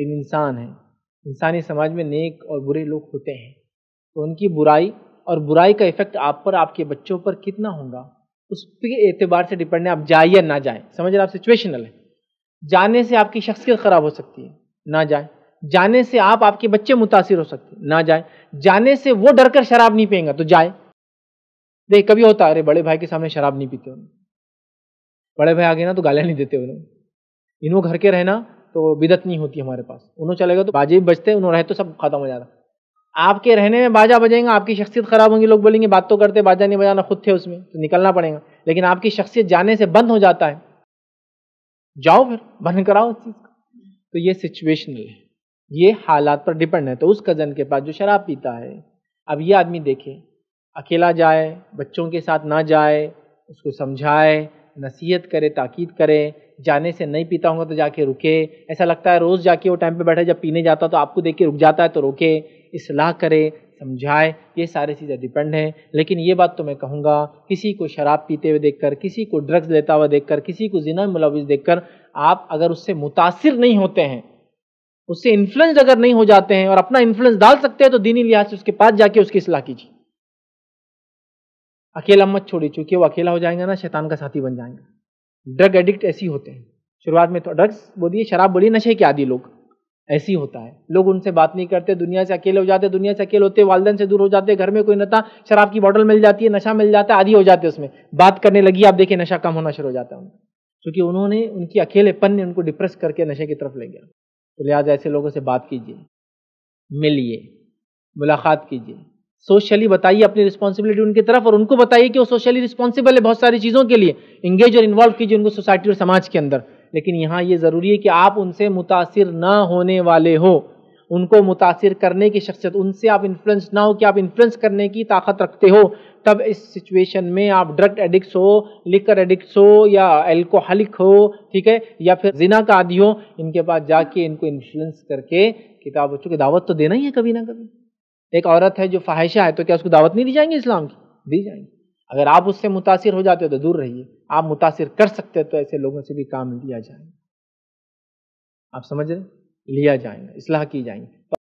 एक इंसान है इंसानी समाज में नेक और बुरे लोग होते हैं तो उनकी बुराई और बुराई का इफेक्ट आप पर आपके बच्चों पर कितना होगा उस पर एतबार से डिपेंड है आप जाए या ना जाए समझ रहे आप सिचुएशनल है जाने से आपकी शख्सियत ख़राब हो सकती है ना जाए जाने से आप आपके बच्चे मुतासर हो सकते हैं ना जाए जाने से वो डर कर शराब नहीं पिएगा तो जाए देख कभी होता अरे बड़े भाई के सामने शराब नहीं पीते बड़े भाई आगे ना तो गालियाँ नहीं देते उन्हें इन्हों घर के रहना तो बिदत नहीं होती हमारे पास उन्होंने चलेगा तो बाजे भी बजते उन्होंने रहे तो सब खत्म हो जाता आपके रहने में बाजा बजेगा आपकी शख्सियत खराब होंगी लोग बोलेंगे बात तो करते बाजा नहीं बजाना खुद थे उसमें तो निकलना पड़ेगा लेकिन आपकी शख्सियत जाने से बंद हो जाता है जाओ फिर बंद कराओ उस चीज़ का तो ये सिचुएशनल है ये हालात पर डिपेंड है तो उस कज़न के पास जो शराब पीता है अब ये आदमी देखे अकेला जाए बच्चों के साथ ना जाए उसको समझाए नसीहत करे ताकीद करे जाने से नहीं पीता होगा तो जाके रुके ऐसा लगता है रोज़ जाके वो टाइम पे बैठे जब पीने जाता तो आपको देख के रुक जाता है तो रोके इसलाह करे समझाए ये सारी चीज़ें डिपेंड हैं लेकिन ये बात तो मैं कहूँगा किसी को शराब पीते हुए देखकर किसी को ड्रग्स लेता हुआ देखकर किसी को जिना में मुलविस देखकर आप अगर उससे मुतासर नहीं होते हैं उससे इन्फ्लुएंस अगर नहीं हो जाते हैं और अपना इन्फ्लुएंस डाल सकते हैं तो दीनी लिहाज से उसके पास जाके उसकी सलाह कीजिए अकेला मत छोड़ी चूंकि वो अकेला हो जाएंगे ना शैतान का साथी बन जाएंगे ड्रग एडिक्ट ऐसी होते हैं शुरुआत में तो ड्रग्स बोलिए शराब बोलिए नशे के आदि लोग ऐसी होता है लोग उनसे बात नहीं करते दुनिया से अकेले हो जाते दुनिया से अकेले होते वालदन से दूर हो जाते घर में कोई नता शराब की बॉटल मिल जाती है नशा मिल जाता है आदि हो जाते उसमें बात करने लगी आप देखिए नशा कम होना शुरू हो जाता है उनका क्योंकि उन्होंने उनकी अकेलेपन ने उनको डिप्रेस करके नशे की तरफ ले गया तो लिहाजा ऐसे लोगों से बात कीजिए मिलिए मुलाकात कीजिए सोशली बताइए अपनी रिस्पॉन्सिबिलिटी उनकी तरफ और उनको बताइए कि वो सोशली रिस्पॉन्सिबल है बहुत सारी चीज़ों के लिए इंगेज और इन्वॉल्व कीजिए उनको सोसाइटी और समाज के अंदर लेकिन यहाँ ये ज़रूरी है कि आप उनसे मुतासर ना होने वाले हो उनको मुतासर करने की शख्सियत उनसे आप इन्फ्लुएंस ना हो कि आप इन्फ्लुएंस करने की ताकत रखते हो तब इस सिचुएशन में आप ड्रग एडिक्ट हो लिकर एडिक्ट हो या एल्कोहलिक हो ठीक है या फिर जिना का आदि हो इनके पास जाके इनको इन्फ्लुएंस करके बच्चों की दावत तो देना ही है कभी ना कभी एक औरत है जो फाहिशा है तो क्या उसको दावत नहीं दी जाएंगी इस्लाम की दी जाएंगी अगर आप उससे मुतासर हो जाते हो तो दूर रहिए आप मुतासर कर सकते हैं तो ऐसे लोगों से भी काम लिया जाएगा आप समझ रहे लिया जाएगा इसलाह की जाएंगे तो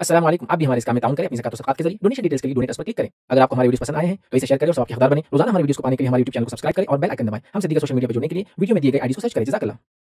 असलम आप भी हमारे इस काम में ताउन करें अपनी जकात के जरिए डोनेशन डिटेल्स के लिए डोनेट पर क्लिक करें अगर आपको हमारी वीडियो पसंद आए हैं तो इसे शेयर करें और आपके हकदार बने रोजाना हमारे वीडियो को पाने के लिए हमारे यूट्यूब चैनल को सब्सक्राइब करें और बेल आइकन दबाएं हमसे दिए सोशल मीडिया पर जुड़ने के लिए वीडियो में दिए गए आईडी को सर्च करें जजाकला